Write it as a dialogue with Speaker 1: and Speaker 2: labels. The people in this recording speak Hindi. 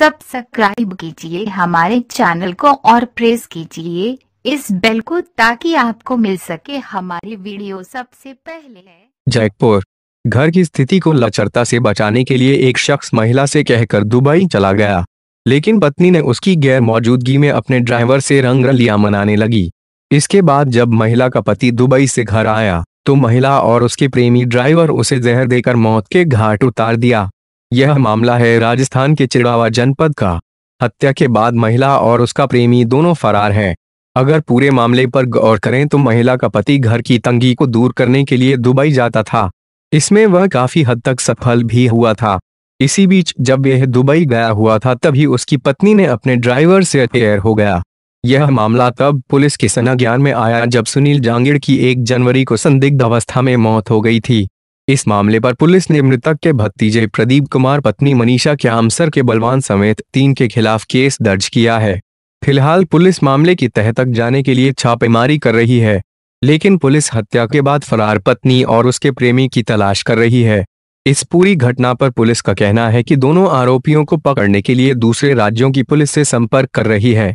Speaker 1: सब्सक्राइब कीजिए हमारे चैनल को और प्रेस कीजिए इस बेल को ताकि आपको मिल सके हमारी वीडियो सबसे पहले
Speaker 2: जयपुर घर की स्थिति को लचरता से बचाने के लिए एक शख्स महिला से कहकर दुबई चला गया लेकिन पत्नी ने उसकी गैर मौजूदगी में अपने ड्राइवर से रंग लिया मनाने लगी इसके बाद जब महिला का पति दुबई से घर आया तो महिला और उसके प्रेमी ड्राइवर उसे जहर देकर मौत के घाट उतार दिया यह मामला है राजस्थान के चिड़ावा जनपद का हत्या के बाद महिला और उसका प्रेमी दोनों फरार हैं अगर पूरे मामले पर गौर करें तो महिला का पति घर की तंगी को दूर करने के लिए दुबई जाता था इसमें वह काफी हद तक सफल भी हुआ था इसी बीच जब यह दुबई गया हुआ था तभी उसकी पत्नी ने अपने ड्राइवर से अफेयर हो गया यह मामला तब पुलिस के संज्ञान में आया जब सुनील जांगिड़ की एक जनवरी को संदिग्ध अवस्था में मौत हो गई थी इस मामले पर पुलिस ने मृतक के भतीजे प्रदीप कुमार पत्नी मनीषा के आमसर के बलवान समेत तीन के खिलाफ केस दर्ज किया है फिलहाल पुलिस मामले की तह तक जाने के लिए छापेमारी कर रही है लेकिन पुलिस हत्या के बाद फरार पत्नी और उसके प्रेमी की तलाश कर रही है इस पूरी घटना पर पुलिस का कहना है कि दोनों आरोपियों को पकड़ने के लिए दूसरे राज्यों की पुलिस से संपर्क कर रही है